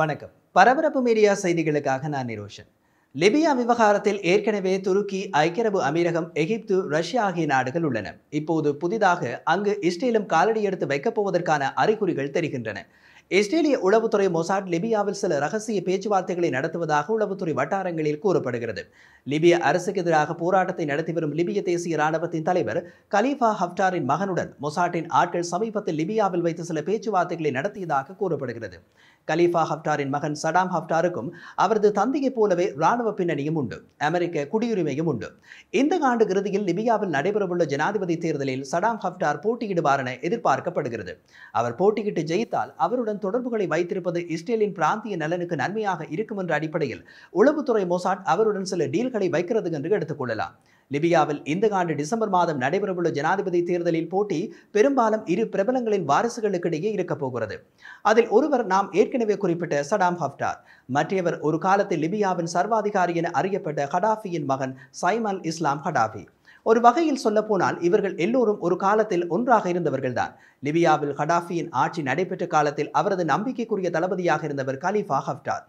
வணக்கம் பரபரப்பு மீடியா செய்திகளுக்காக நான் நிரோஷன் லிபியா விவகாரத்தில் ஏற்கனவே துருக்கி ஐக்கியரபு அமீரகம் எகிப்து ரஷ்யா ஆகிய நாடுகள் உள்ளன இப்போது புதிதாக அங்கு இஸ்ரேலும் காலடி எடுத்து வைக்கப் போவதற்கான அறிகுறிகள் தெரிகின்றன இஸ்ரேலிய உளவுத்துறை மொசாட் லிபியாவில் சில ரகசிய பேச்சுவார்த்தைகளை நடத்துவதாக உளவுத்துறை வட்டாரங்களில் கூறப்படுகிறது லிபிய அரசுக்கு எதிராக போராட்டத்தை நடத்தி வரும் லிபிய தேசிய ராணுவத்தின் தலைவர் கலீஃபா ஹப்டாரின் மகனுடன் மொசாட்டின் ஆட்கள் சமீபத்தில் லிபியாவில் வைத்து சில பேச்சுவார்த்தைகளை நடத்தியதாக கூறப்படுகிறது கலீஃபா ஹப்டாரின் மகன் சடாம் ஹப்டாருக்கும் அவரது தந்தையைப் போலவே ராணுவ பின்னணியும் உண்டு அமெரிக்க குடியுரிமையும் உண்டு இந்த ஆண்டு இறுதியில் லிபியாவில் நடைபெறவுள்ள ஜனாதிபதி தேர்தலில் சடாம் ஹப்டார் போட்டியிடுவார் என எதிர்பார்க்கப்படுகிறது அவர் போட்டியிட்டு ஜெயித்தால் அவருடன் நாடுகளுடன் தொடர்புகளை வைத்திருப்பது இஸ்ரேலின் பிராந்திய நலனுக்கு நன்மையாக இருக்கும் என்ற அடிப்படையில் உளவுத்துறை மோசாட் அவருடன் சில டீல்களை வைக்கிறது என்று எடுத்துக்கொள்ளலாம் லிபியாவில் இந்த ஆண்டு டிசம்பர் மாதம் நடைபெறவுள்ள ஜனாதிபதி தேர்தலில் போட்டி பெரும்பாலும் இரு பிரபலங்களின் வாரிசுகளுக்கிடையே இருக்கப் போகிறது அதில் ஒருவர் நாம் ஏற்கனவே குறிப்பிட்ட சடாம் ஹப்டார் மற்றவர் ஒரு காலத்தில் லிபியாவின் சர்வாதிகாரி என அறியப்பட்ட ஹடாஃபியின் மகன் சைமல் இஸ்லாம் ஹடாஃபி ஒரு வகையில் சொல்லப்போனால் இவர்கள் எல்லோரும் ஒரு காலத்தில் ஒன்றாக இருந்தவர்கள்தான் லிபியாவில் கடாஃபியின் ஆட்சி நடைபெற்ற காலத்தில் அவரது நம்பிக்கைக்குரிய தளபதியாக இருந்தவர் கலீஃபா ஹப்டார்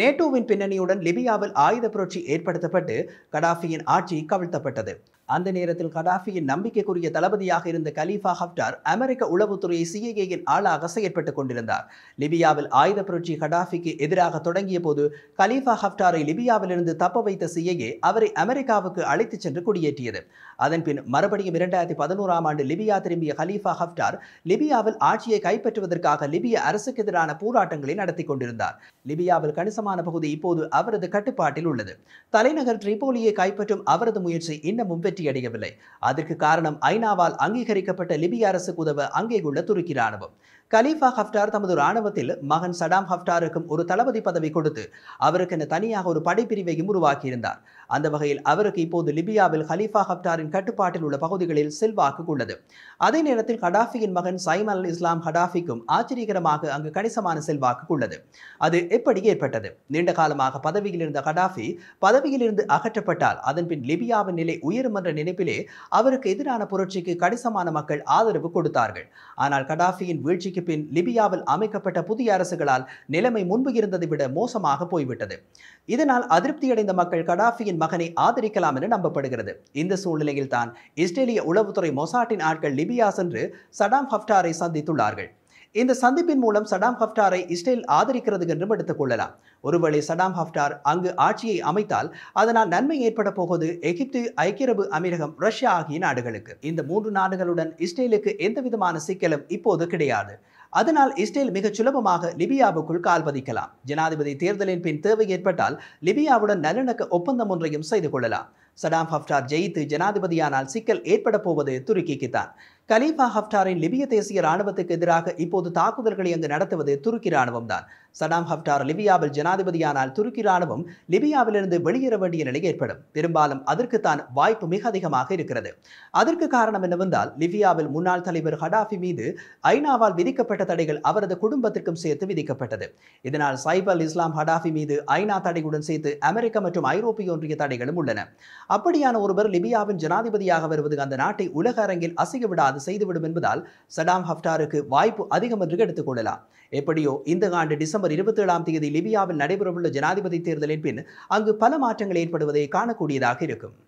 நேட்டோவின் பின்னணியுடன் லிபியாவில் ஆயுத புரட்சி ஏற்படுத்தப்பட்டு கடாஃபியின் ஆட்சி கவிழ்த்தப்பட்டது அந்த நேரத்தில் கடாஃபியின் நம்பிக்கைக்குரிய தளபதியாக இருந்த கலீஃபா ஹப்டார் அமெரிக்க உளவுத்துறை சிஏஏயின் ஆளாக செயற்பட்டுக் கொண்டிருந்தார் லிபியாவில் ஆயுத புரட்சி கடாஃபிக்கு எதிராக தொடங்கிய போது கலீஃபா ஹப்டாரை லிபியாவிலிருந்து தப்ப வைத்த சிஏஏ அவரை அமெரிக்காவுக்கு அழைத்துச் சென்று குடியேற்றியது அதன்பின் மறுபடியும் இரண்டாயிரத்தி பதினோராம் ஆண்டு லிபியா திரும்பிய கலீஃபா ஹப்டார் லிபியாவில் ஆட்சியை கைப்பற்றுவதற்காக லிபிய அரசுக்கு எதிரான போராட்டங்களை நடத்தி கொண்டிருந்தார் லிபியாவில் கணிசமான பகுதி இப்போது அவரது கட்டுப்பாட்டில் உள்ளது தலைநகர் ட்ரிபோலியை கைப்பற்றும் அவரது முயற்சி இன்னமும் வெற்றியடையவில்லை அதற்கு காரணம் ஐநாவால் அங்கீகரிக்கப்பட்ட லிபிய அரசுக்கு உதவ அங்கே உள்ள துருக்கி ராணுவம் கலீஃபா ஹப்டார் தமது ராணுவத்தில் மகன் சடாம் ஹப்டாருக்கும் ஒரு தளபதி பதவி கொடுத்து அவருக்கென தனியாக ஒரு படைப்பிரிவையும் உருவாக்கியிருந்தார் அந்த வகையில் அவருக்கு இப்போது லிபியாவில் ஹலீஃபா ஹப்டாரின் கட்டுப்பாட்டில் உள்ள பகுதிகளில் செல்வாக்கு உள்ளது அதே நேரத்தில் கடாஃபியின் மகன் சைம் அல் இஸ்லாம் ஹடாஃபிக்கும் ஆச்சரியகரமாக அங்கு கணிசமான செல்வாக்கு உள்ளது அது எப்படி ஏற்பட்டது நீண்ட காலமாக பதவியில் இருந்த கடாஃபி பதவியிலிருந்து அகற்றப்பட்டால் அதன்பின் லிபியாவின் நிலை உயரும் என்ற நினைப்பிலே அவருக்கு எதிரான புரட்சிக்கு கணிசமான மக்கள் ஆதரவு கொடுத்தார்கள் ஆனால் கடாஃபியின் வீழ்ச்சிக்கு வெற்றிக்கு பின் லிபியாவில் அமைக்கப்பட்ட புதிய அரசுகளால் நிலைமை முன்பு இருந்ததை விட மோசமாக போய்விட்டது இதனால் அதிருப்தியடைந்த மக்கள் கடாஃபியின் மகனை ஆதரிக்கலாம் என நம்பப்படுகிறது இந்த சூழ்நிலையில் தான் இஸ்ரேலிய உளவுத்துறை மொசாட்டின் ஆட்கள் லிபியா சென்று சடாம் ஹப்டாரை சந்தித்துள்ளார்கள் இந்த சந்திப்பின் மூலம் சடாம் ஹப்டாரை இஸ்ரேல் ஆதரிக்கிறது என்றும் எடுத்துக் கொள்ளலாம் ஒருவேளை சடாம் ஹப்டார் அங்கு ஆட்சியை அமைத்தால் அதனால் நன்மை ஏற்பட போவது எகிப்து ஐக்கிய அரபு அமீரகம் ரஷ்யா ஆகிய நாடுகளுக்கு இந்த மூன்று நாடுகளுடன் இஸ்ரேலுக்கு எந்த விதமான சிக்கலும் இப்போது கிடையாது அதனால் இஸ்ரேல் மிகச் சுலபமாக லிபியாவுக்குள் கால் பதிக்கலாம் ஜனாதிபதி தேர்தலின் பின் தேவை ஏற்பட்டால் லிபியாவுடன் நல்லிணக்க ஒப்பந்தம் ஒன்றையும் செய்து கொள்ளலாம் சடாம் ஹப்டார் ஜெயித்து ஜனாதிபதியானால் சிக்கல் ஏற்பட போவது துருக்கிக்கு தான் கலீஃபா ஹப்டாரின் லிபிய தேசிய ராணுவத்துக்கு எதிராக இப்போது தாக்குதல்களை அங்கு நடத்துவது துருக்கி ராணுவம் தான் சடாம் ஹப்டார் லிபியாவில் ஜனாதிபதியானால் துருக்கி ராணுவம் லிபியாவிலிருந்து வெளியேற வேண்டிய நிலை ஏற்படும் பெரும்பாலும் அதற்குத்தான் வாய்ப்பு மிக அதிகமாக இருக்கிறது அதற்கு காரணம் என்னவென்றால் லிபியாவில் முன்னாள் தலைவர் ஹடாஃபி மீது ஐநாவால் விதிக்கப்பட்ட தடைகள் அவரது குடும்பத்திற்கும் சேர்த்து விதிக்கப்பட்டது இதனால் சைபல் இஸ்லாம் ஹடாஃபி மீது ஐநா தடையுடன் சேர்த்து அமெரிக்கா மற்றும் ஐரோப்பிய ஒன்றிய தடைகளும் உள்ளன அப்படியான ஒருவர் லிபியாவின் ஜனாதிபதியாக வருவது அந்த நாட்டை உலக அரங்கில் அசைய விடாது செய்துவிடும் என்பதால் சடாம் ஹப்டாருக்கு வாய்ப்பு அதிகம் என்று எடுத்துக்கொள்ளலாம் எப்படியோ இந்த ஆண்டு டிசம்பர் இருபத்தி ஏழாம் தேதி லிபியாவில் நடைபெறவுள்ள ஜனாதிபதி தேர்தலின் பின் அங்கு பல மாற்றங்கள் ஏற்படுவதை காணக்கூடியதாக இருக்கும்